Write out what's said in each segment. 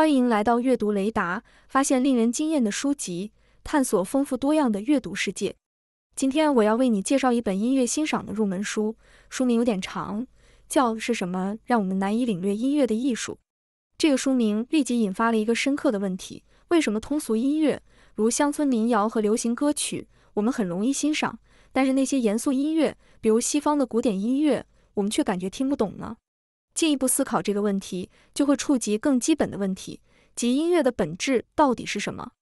欢迎来到阅读雷达，发现令人惊艳的书籍，探索丰富多样的阅读世界。今天我要为你介绍一本音乐欣赏的入门书，书名有点长，叫是什么？让我们难以领略音乐的艺术。这个书名立即引发了一个深刻的问题：为什么通俗音乐，如乡村民谣和流行歌曲，我们很容易欣赏，但是那些严肃音乐，比如西方的古典音乐，我们却感觉听不懂呢？进一步思考这个问题，就会触及更基本的问题，即音乐的本质到底是什么。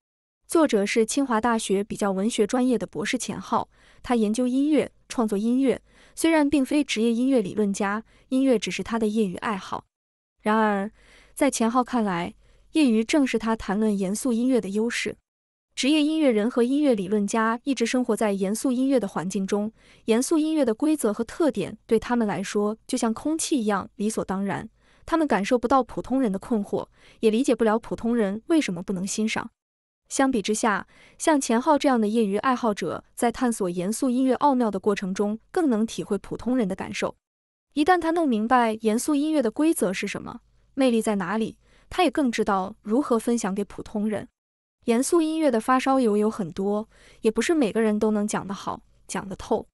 作者是清华大学比较文学专业的博士钱浩，他研究音乐、创作音乐，虽然并非职业音乐理论家，音乐只是他的业余爱好。然而，在钱浩看来，业余正是他谈论严肃音乐的优势。职业音乐人和音乐理论家一直生活在严肃音乐的环境中，严肃音乐的规则和特点对他们来说就像空气一样理所当然，他们感受不到普通人的困惑，也理解不了普通人为什么不能欣赏。相比之下，像钱浩这样的业余爱好者，在探索严肃音乐奥妙的过程中，更能体会普通人的感受。一旦他弄明白严肃音乐的规则是什么，魅力在哪里，他也更知道如何分享给普通人。严肃音乐的发烧友有很多，也不是每个人都能讲得好、讲得透。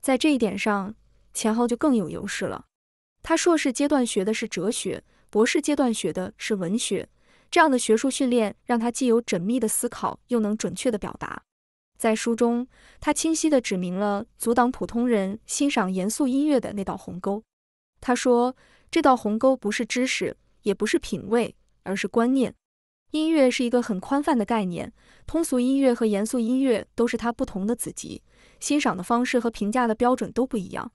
在这一点上，钱浩就更有优势了。他硕士阶段学的是哲学，博士阶段学的是文学，这样的学术训练让他既有缜密的思考，又能准确的表达。在书中，他清晰地指明了阻挡普通人欣赏严肃音乐的那道鸿沟。他说，这道鸿沟不是知识，也不是品味，而是观念。音乐是一个很宽泛的概念，通俗音乐和严肃音乐都是它不同的子集，欣赏的方式和评价的标准都不一样。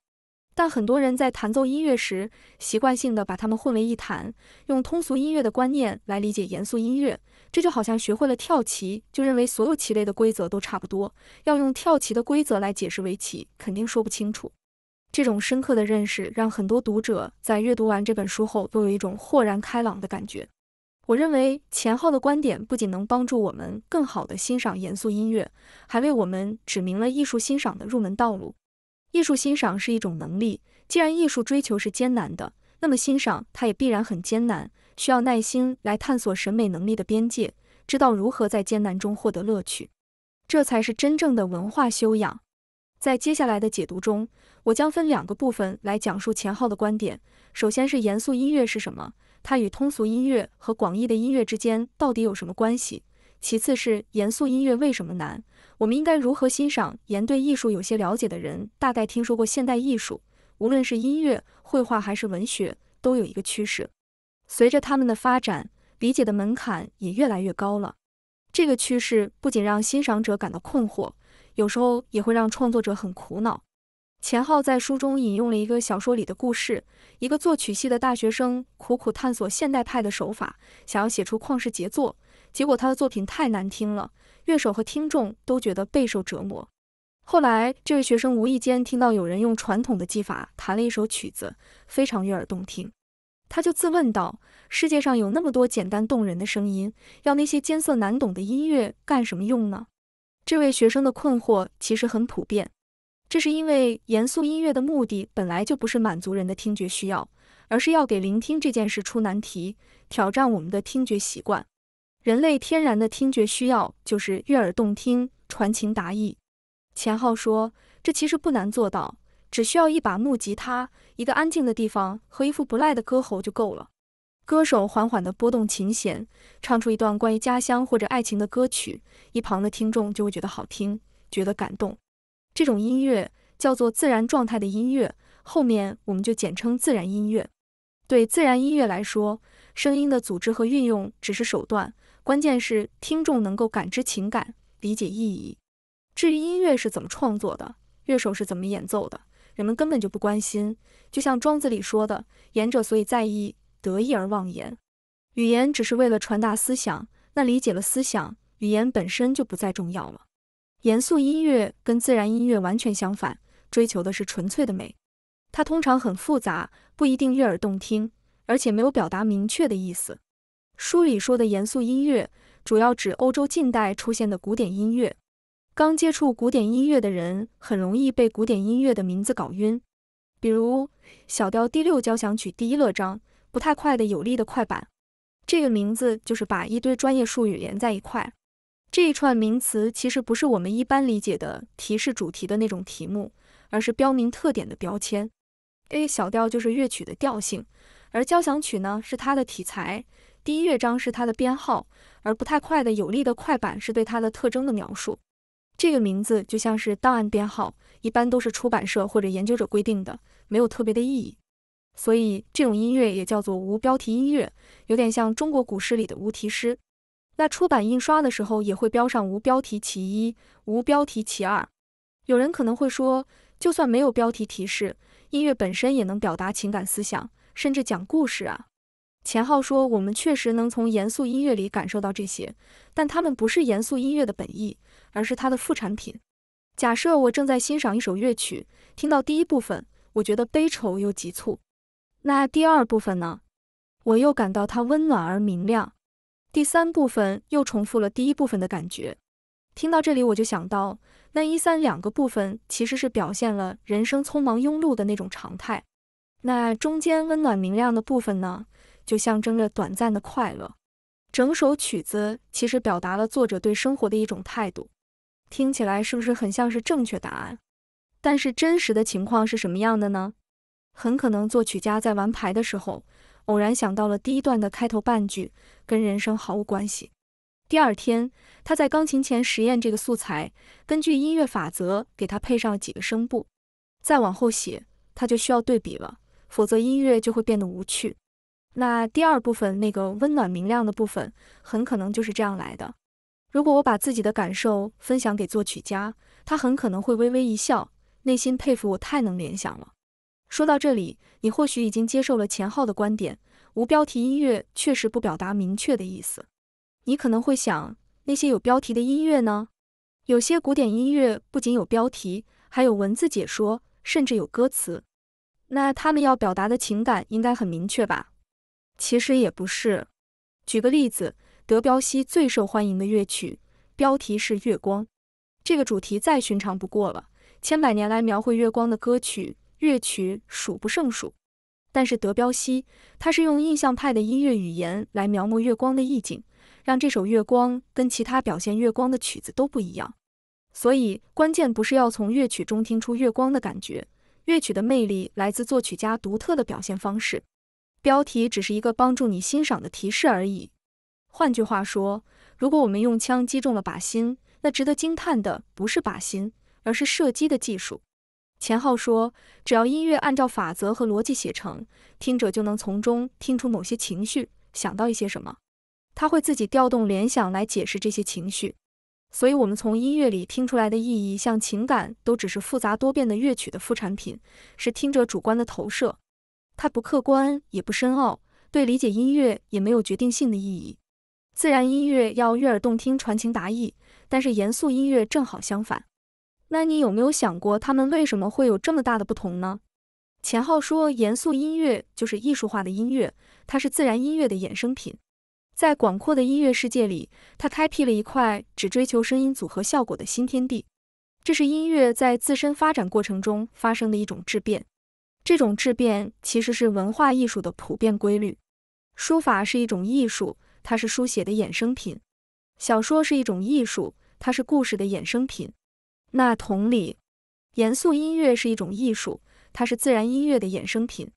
但很多人在弹奏音乐时，习惯性的把它们混为一谈，用通俗音乐的观念来理解严肃音乐，这就好像学会了跳棋，就认为所有棋类的规则都差不多，要用跳棋的规则来解释围棋，肯定说不清楚。这种深刻的认识，让很多读者在阅读完这本书后，都有一种豁然开朗的感觉。我认为钱浩的观点不仅能帮助我们更好地欣赏严肃音乐，还为我们指明了艺术欣赏的入门道路。艺术欣赏是一种能力，既然艺术追求是艰难的，那么欣赏它也必然很艰难，需要耐心来探索审美能力的边界，知道如何在艰难中获得乐趣，这才是真正的文化修养。在接下来的解读中，我将分两个部分来讲述钱浩的观点，首先是严肃音乐是什么。它与通俗音乐和广义的音乐之间到底有什么关系？其次是严肃音乐为什么难？我们应该如何欣赏？严对艺术有些了解的人大概听说过现代艺术，无论是音乐、绘画还是文学，都有一个趋势，随着他们的发展，理解的门槛也越来越高了。这个趋势不仅让欣赏者感到困惑，有时候也会让创作者很苦恼。钱浩在书中引用了一个小说里的故事：一个作曲系的大学生苦苦探索现代派的手法，想要写出旷世杰作，结果他的作品太难听了，乐手和听众都觉得备受折磨。后来，这位学生无意间听到有人用传统的技法弹了一首曲子，非常悦耳动听，他就自问道：世界上有那么多简单动人的声音，要那些艰涩难懂的音乐干什么用呢？这位学生的困惑其实很普遍。这是因为严肃音乐的目的本来就不是满足人的听觉需要，而是要给聆听这件事出难题，挑战我们的听觉习惯。人类天然的听觉需要就是悦耳动听、传情达意。钱浩说，这其实不难做到，只需要一把木吉他、一个安静的地方和一副不赖的歌喉就够了。歌手缓缓地拨动琴弦，唱出一段关于家乡或者爱情的歌曲，一旁的听众就会觉得好听，觉得感动。这种音乐叫做自然状态的音乐，后面我们就简称自然音乐。对自然音乐来说，声音的组织和运用只是手段，关键是听众能够感知情感、理解意义。至于音乐是怎么创作的，乐手是怎么演奏的，人们根本就不关心。就像庄子里说的：“言者所以在意，得意而忘言。语言只是为了传达思想，那理解了思想，语言本身就不再重要了。”严肃音乐跟自然音乐完全相反，追求的是纯粹的美。它通常很复杂，不一定悦耳动听，而且没有表达明确的意思。书里说的严肃音乐主要指欧洲近代出现的古典音乐。刚接触古典音乐的人很容易被古典音乐的名字搞晕，比如《小调第六交响曲第一乐章不太快的有力的快板》，这个名字就是把一堆专业术语连在一块。这一串名词其实不是我们一般理解的提示主题的那种题目，而是标明特点的标签。A 小调就是乐曲的调性，而交响曲呢是它的体裁，第一乐章是它的编号，而不太快的有力的快板是对它的特征的描述。这个名字就像是档案编号，一般都是出版社或者研究者规定的，没有特别的意义。所以这种音乐也叫做无标题音乐，有点像中国古诗里的无题诗。那出版印刷的时候也会标上无标题其一，无标题其二。有人可能会说，就算没有标题提示，音乐本身也能表达情感、思想，甚至讲故事啊。钱浩说，我们确实能从严肃音乐里感受到这些，但他们不是严肃音乐的本意，而是它的副产品。假设我正在欣赏一首乐曲，听到第一部分，我觉得悲愁又急促，那第二部分呢？我又感到它温暖而明亮。第三部分又重复了第一部分的感觉。听到这里，我就想到那一三两个部分其实是表现了人生匆忙庸碌的那种常态。那中间温暖明亮的部分呢，就象征着短暂的快乐。整首曲子其实表达了作者对生活的一种态度。听起来是不是很像是正确答案？但是真实的情况是什么样的呢？很可能作曲家在玩牌的时候。偶然想到了第一段的开头半句，跟人生毫无关系。第二天，他在钢琴前实验这个素材，根据音乐法则给他配上几个声部。再往后写，他就需要对比了，否则音乐就会变得无趣。那第二部分那个温暖明亮的部分，很可能就是这样来的。如果我把自己的感受分享给作曲家，他很可能会微微一笑，内心佩服我太能联想了。说到这里，你或许已经接受了钱浩的观点，无标题音乐确实不表达明确的意思。你可能会想，那些有标题的音乐呢？有些古典音乐不仅有标题，还有文字解说，甚至有歌词，那他们要表达的情感应该很明确吧？其实也不是。举个例子，德彪西最受欢迎的乐曲，标题是《月光》，这个主题再寻常不过了，千百年来描绘月光的歌曲。乐曲数不胜数，但是德彪西，他是用印象派的音乐语言来描摹月光的意境，让这首月光跟其他表现月光的曲子都不一样。所以关键不是要从乐曲中听出月光的感觉，乐曲的魅力来自作曲家独特的表现方式。标题只是一个帮助你欣赏的提示而已。换句话说，如果我们用枪击中了靶心，那值得惊叹的不是靶心，而是射击的技术。钱浩说：“只要音乐按照法则和逻辑写成，听者就能从中听出某些情绪，想到一些什么。他会自己调动联想来解释这些情绪。所以，我们从音乐里听出来的意义，像情感，都只是复杂多变的乐曲的副产品，是听者主观的投射。它不客观，也不深奥，对理解音乐也没有决定性的意义。自然音乐要悦耳动听，传情达意，但是严肃音乐正好相反。”那你有没有想过，他们为什么会有这么大的不同呢？钱浩说，严肃音乐就是艺术化的音乐，它是自然音乐的衍生品。在广阔的音乐世界里，它开辟了一块只追求声音组合效果的新天地。这是音乐在自身发展过程中发生的一种质变。这种质变其实是文化艺术的普遍规律。书法是一种艺术，它是书写的衍生品；小说是一种艺术，它是故事的衍生品。那同理，严肃音乐是一种艺术，它是自然音乐的衍生品，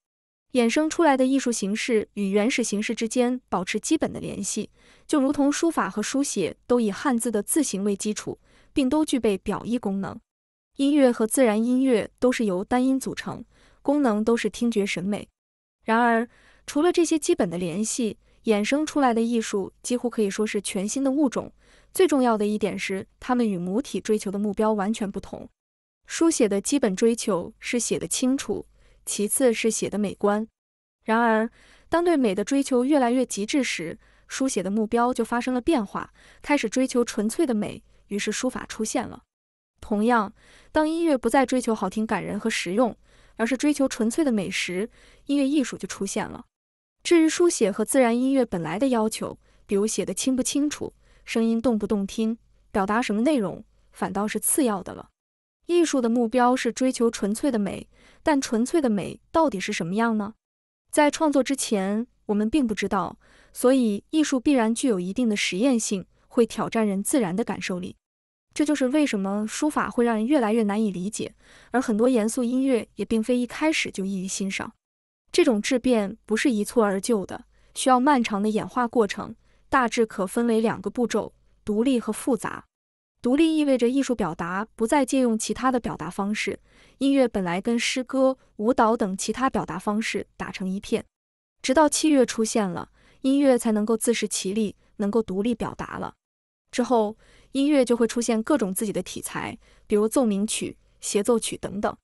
衍生出来的艺术形式与原始形式之间保持基本的联系，就如同书法和书写都以汉字的字形为基础，并都具备表意功能。音乐和自然音乐都是由单音组成，功能都是听觉审美。然而，除了这些基本的联系，衍生出来的艺术几乎可以说是全新的物种。最重要的一点是，他们与母体追求的目标完全不同。书写的基本追求是写的清楚，其次是写的美观。然而，当对美的追求越来越极致时，书写的目标就发生了变化，开始追求纯粹的美，于是书法出现了。同样，当音乐不再追求好听、感人和实用，而是追求纯粹的美时，音乐艺术就出现了。至于书写和自然音乐本来的要求，比如写的清不清楚。声音动不动听，表达什么内容反倒是次要的了。艺术的目标是追求纯粹的美，但纯粹的美到底是什么样呢？在创作之前，我们并不知道，所以艺术必然具有一定的实验性，会挑战人自然的感受力。这就是为什么书法会让人越来越难以理解，而很多严肃音乐也并非一开始就易于欣赏。这种质变不是一蹴而就的，需要漫长的演化过程。大致可分为两个步骤：独立和复杂。独立意味着艺术表达不再借用其他的表达方式，音乐本来跟诗歌、舞蹈等其他表达方式打成一片，直到器乐出现了，音乐才能够自食其力，能够独立表达了。之后，音乐就会出现各种自己的题材，比如奏鸣曲、协奏曲等等。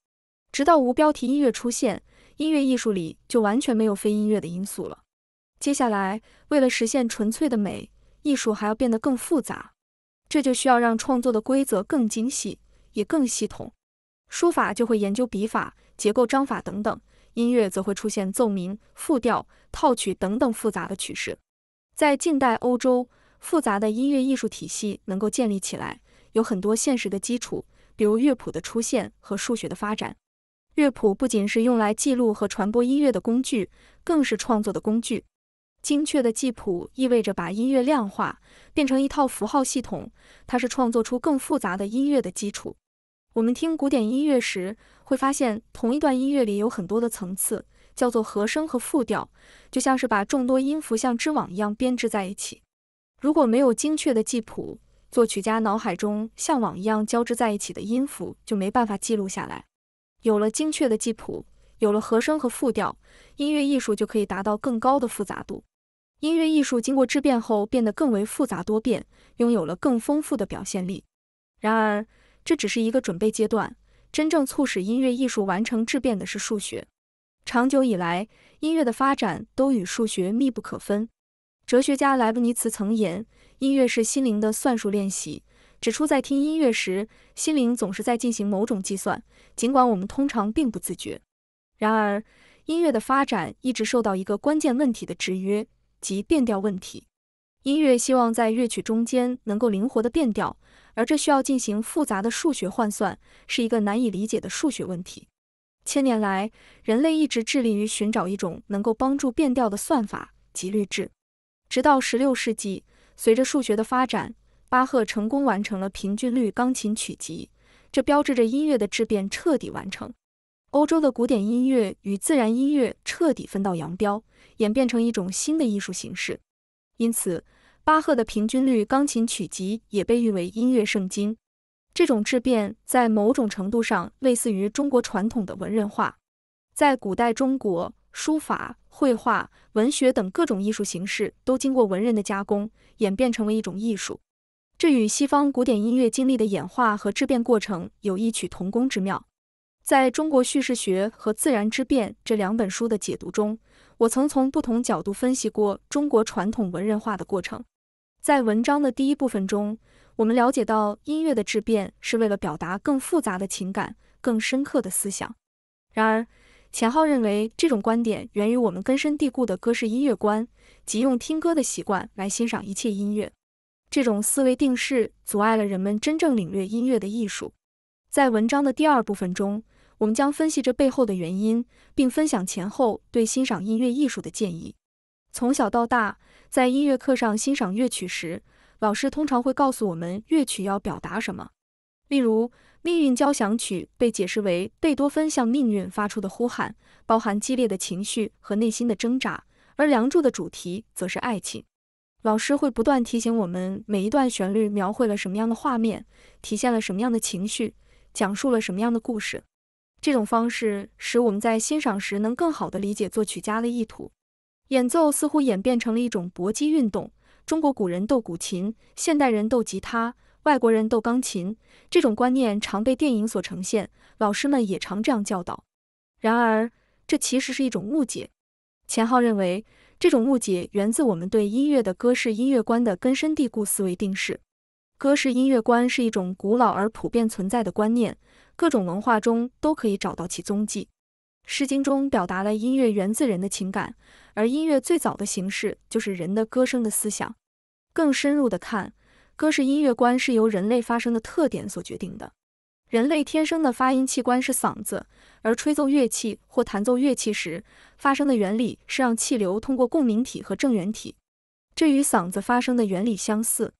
直到无标题音乐出现，音乐艺术里就完全没有非音乐的因素了。接下来，为了实现纯粹的美，艺术还要变得更复杂，这就需要让创作的规则更精细，也更系统。书法就会研究笔法、结构、章法等等；音乐则会出现奏鸣、复调、套曲等等复杂的曲式。在近代欧洲，复杂的音乐艺术体系能够建立起来，有很多现实的基础，比如乐谱的出现和数学的发展。乐谱不仅是用来记录和传播音乐的工具，更是创作的工具。精确的记谱意味着把音乐量化，变成一套符号系统。它是创作出更复杂的音乐的基础。我们听古典音乐时，会发现同一段音乐里有很多的层次，叫做和声和复调，就像是把众多音符像织网一样编织在一起。如果没有精确的记谱，作曲家脑海中像网一样交织在一起的音符就没办法记录下来。有了精确的记谱，有了和声和复调，音乐艺术就可以达到更高的复杂度。音乐艺术经过质变后，变得更为复杂多变，拥有了更丰富的表现力。然而，这只是一个准备阶段。真正促使音乐艺术完成质变的是数学。长久以来，音乐的发展都与数学密不可分。哲学家莱布尼茨曾言：“音乐是心灵的算术练习。”指出，在听音乐时，心灵总是在进行某种计算，尽管我们通常并不自觉。然而，音乐的发展一直受到一个关键问题的制约。及变调问题，音乐希望在乐曲中间能够灵活的变调，而这需要进行复杂的数学换算，是一个难以理解的数学问题。千年来，人类一直致力于寻找一种能够帮助变调的算法及律制。直到十六世纪，随着数学的发展，巴赫成功完成了《平均律钢琴曲集》，这标志着音乐的质变彻底完成。欧洲的古典音乐与自然音乐彻底分道扬镳，演变成一种新的艺术形式。因此，巴赫的平均律钢琴曲集也被誉为音乐圣经。这种质变在某种程度上类似于中国传统的文人画。在古代中国，书法、绘画、文学等各种艺术形式都经过文人的加工，演变成为一种艺术。这与西方古典音乐经历的演化和质变过程有异曲同工之妙。在中国叙事学和自然之变这两本书的解读中，我曾从不同角度分析过中国传统文人化的过程。在文章的第一部分中，我们了解到音乐的质变是为了表达更复杂的情感、更深刻的思想。然而，钱浩认为这种观点源于我们根深蒂固的歌式音乐观，即用听歌的习惯来欣赏一切音乐。这种思维定式阻碍了人们真正领略音乐的艺术。在文章的第二部分中，我们将分析这背后的原因，并分享前后对欣赏音乐艺术的建议。从小到大，在音乐课上欣赏乐曲时，老师通常会告诉我们乐曲要表达什么。例如，《命运交响曲》被解释为贝多芬向命运发出的呼喊，包含激烈的情绪和内心的挣扎；而《梁祝》的主题则是爱情。老师会不断提醒我们，每一段旋律描绘了什么样的画面，体现了什么样的情绪，讲述了什么样的故事。这种方式使我们在欣赏时能更好地理解作曲家的意图。演奏似乎演变成了一种搏击运动。中国古人斗古琴，现代人斗吉他，外国人斗钢琴。这种观念常被电影所呈现，老师们也常这样教导。然而，这其实是一种误解。钱浩认为，这种误解源自我们对音乐的歌式音乐观的根深蒂固思维定式。歌式音乐观是一种古老而普遍存在的观念。各种文化中都可以找到其踪迹，《诗经》中表达了音乐源自人的情感，而音乐最早的形式就是人的歌声的思想。更深入的看，歌是音乐观是由人类发声的特点所决定的。人类天生的发音器官是嗓子，而吹奏乐器或弹奏乐器时发生的原理是让气流通过共鸣体和正圆体，这与嗓子发声的原理相似。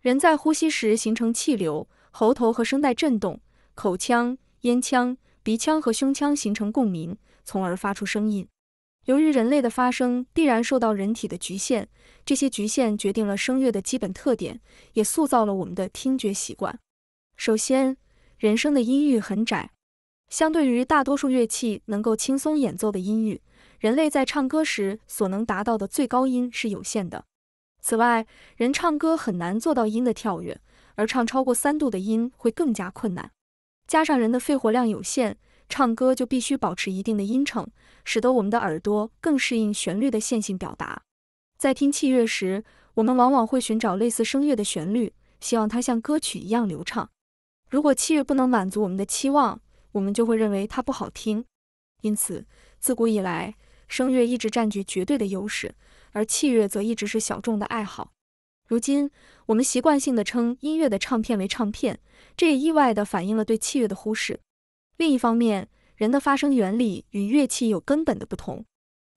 人在呼吸时形成气流，喉头和声带振动。口腔、咽腔、鼻腔和胸腔形成共鸣，从而发出声音。由于人类的发声必然受到人体的局限，这些局限决定了声乐的基本特点，也塑造了我们的听觉习惯。首先，人声的音域很窄，相对于大多数乐器能够轻松演奏的音域，人类在唱歌时所能达到的最高音是有限的。此外，人唱歌很难做到音的跳跃，而唱超过三度的音会更加困难。加上人的肺活量有限，唱歌就必须保持一定的音程，使得我们的耳朵更适应旋律的线性表达。在听器乐时，我们往往会寻找类似声乐的旋律，希望它像歌曲一样流畅。如果器乐不能满足我们的期望，我们就会认为它不好听。因此，自古以来，声乐一直占据绝对的优势，而器乐则一直是小众的爱好。如今，我们习惯性的称音乐的唱片为唱片，这也意外地反映了对器乐的忽视。另一方面，人的发声原理与乐器有根本的不同。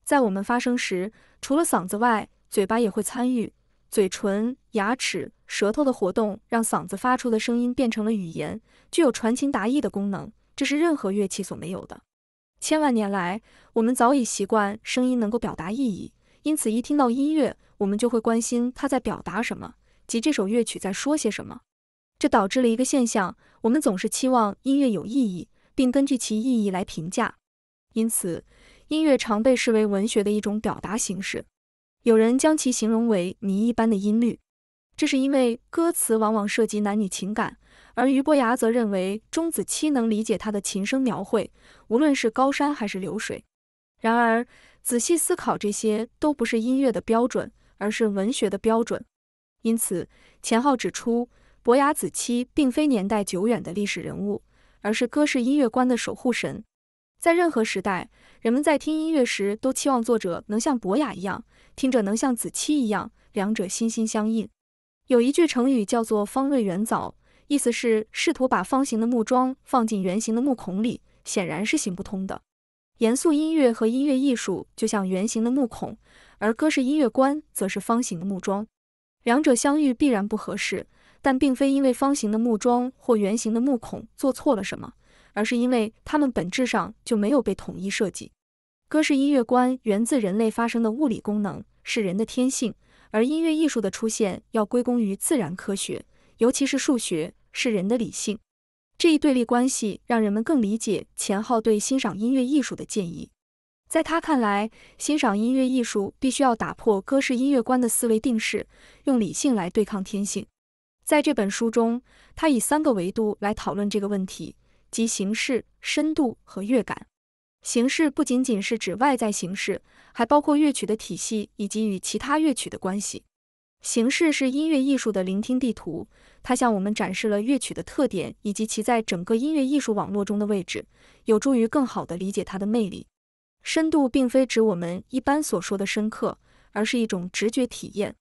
在我们发声时，除了嗓子外，嘴巴也会参与，嘴唇、牙齿、舌头的活动让嗓子发出的声音变成了语言，具有传情达意的功能，这是任何乐器所没有的。千万年来，我们早已习惯声音能够表达意义，因此一听到音乐。我们就会关心他在表达什么，及这首乐曲在说些什么。这导致了一个现象：我们总是期望音乐有意义，并根据其意义来评价。因此，音乐常被视为文学的一种表达形式。有人将其形容为谜一般的音律，这是因为歌词往往涉及男女情感。而俞伯牙则认为钟子期能理解他的琴声描绘，无论是高山还是流水。然而，仔细思考，这些都不是音乐的标准。而是文学的标准，因此钱浩指出，伯牙子期并非年代久远的历史人物，而是歌氏音乐观的守护神。在任何时代，人们在听音乐时都期望作者能像伯牙一样，听者能像子期一样，两者心心相印。有一句成语叫做“方锐圆凿”，意思是试图把方形的木桩放进圆形的木孔里，显然是行不通的。严肃音乐和音乐艺术就像圆形的木孔。而歌式音乐观则是方形的木桩，两者相遇必然不合适，但并非因为方形的木桩或圆形的木孔做错了什么，而是因为它们本质上就没有被统一设计。歌式音乐观源自人类发生的物理功能，是人的天性，而音乐艺术的出现要归功于自然科学，尤其是数学，是人的理性。这一对立关系让人们更理解钱浩对欣赏音乐艺术的建议。在他看来，欣赏音乐艺术必须要打破歌式音乐观的思维定式，用理性来对抗天性。在这本书中，他以三个维度来讨论这个问题，即形式、深度和乐感。形式不仅仅是指外在形式，还包括乐曲的体系以及与其他乐曲的关系。形式是音乐艺术的聆听地图，它向我们展示了乐曲的特点以及其在整个音乐艺术网络中的位置，有助于更好地理解它的魅力。深度并非指我们一般所说的深刻，而是一种直觉体验。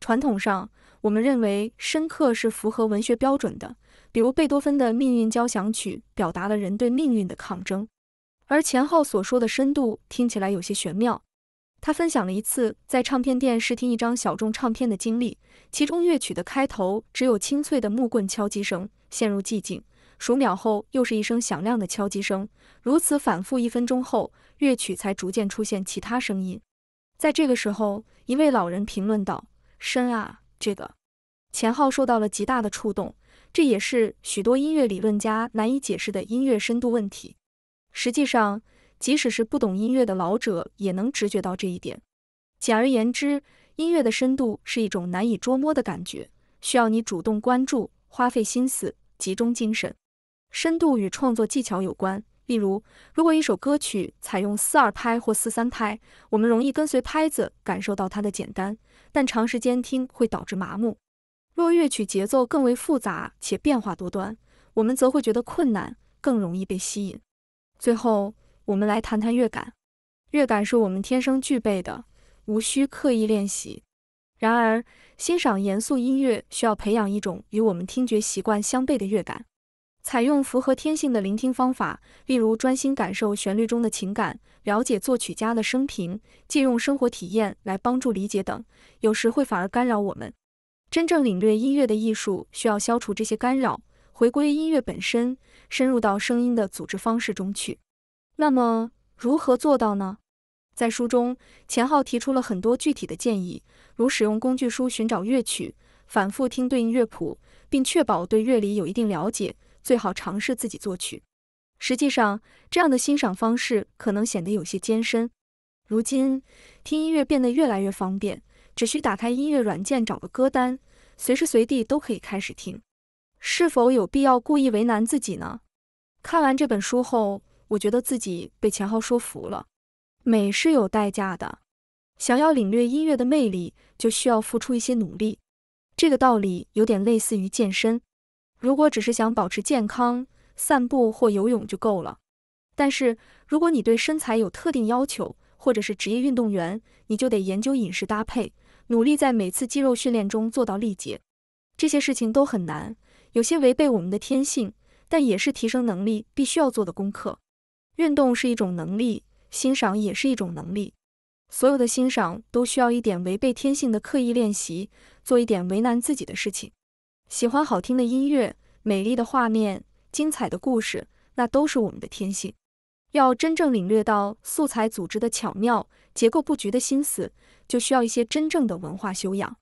传统上，我们认为深刻是符合文学标准的，比如贝多芬的命运交响曲表达了人对命运的抗争。而钱浩所说的深度听起来有些玄妙。他分享了一次在唱片店试听一张小众唱片的经历，其中乐曲的开头只有清脆的木棍敲击声，陷入寂静，数秒后又是一声响亮的敲击声，如此反复，一分钟后。乐曲才逐渐出现其他声音。在这个时候，一位老人评论道：“深啊，这个。”钱浩受到了极大的触动。这也是许多音乐理论家难以解释的音乐深度问题。实际上，即使是不懂音乐的老者也能直觉到这一点。简而言之，音乐的深度是一种难以捉摸的感觉，需要你主动关注，花费心思，集中精神。深度与创作技巧有关。例如，如果一首歌曲采用四二拍或四三拍，我们容易跟随拍子感受到它的简单，但长时间听会导致麻木。若乐曲节奏更为复杂且变化多端，我们则会觉得困难，更容易被吸引。最后，我们来谈谈乐感。乐感是我们天生具备的，无需刻意练习。然而，欣赏严肃音乐需要培养一种与我们听觉习惯相悖的乐感。采用符合天性的聆听方法，例如专心感受旋律中的情感、了解作曲家的生平、借用生活体验来帮助理解等，有时会反而干扰我们真正领略音乐的艺术。需要消除这些干扰，回归音乐本身，深入到声音的组织方式中去。那么，如何做到呢？在书中，钱浩提出了很多具体的建议，如使用工具书寻找乐曲、反复听对应乐谱，并确保对乐理有一定了解。最好尝试自己作曲。实际上，这样的欣赏方式可能显得有些艰深。如今听音乐变得越来越方便，只需打开音乐软件，找个歌单，随时随地都可以开始听。是否有必要故意为难自己呢？看完这本书后，我觉得自己被钱浩说服了。美是有代价的，想要领略音乐的魅力，就需要付出一些努力。这个道理有点类似于健身。如果只是想保持健康，散步或游泳就够了。但是，如果你对身材有特定要求，或者是职业运动员，你就得研究饮食搭配，努力在每次肌肉训练中做到力竭。这些事情都很难，有些违背我们的天性，但也是提升能力必须要做的功课。运动是一种能力，欣赏也是一种能力。所有的欣赏都需要一点违背天性的刻意练习，做一点为难自己的事情。喜欢好听的音乐、美丽的画面、精彩的故事，那都是我们的天性。要真正领略到素材组织的巧妙、结构布局的心思，就需要一些真正的文化修养。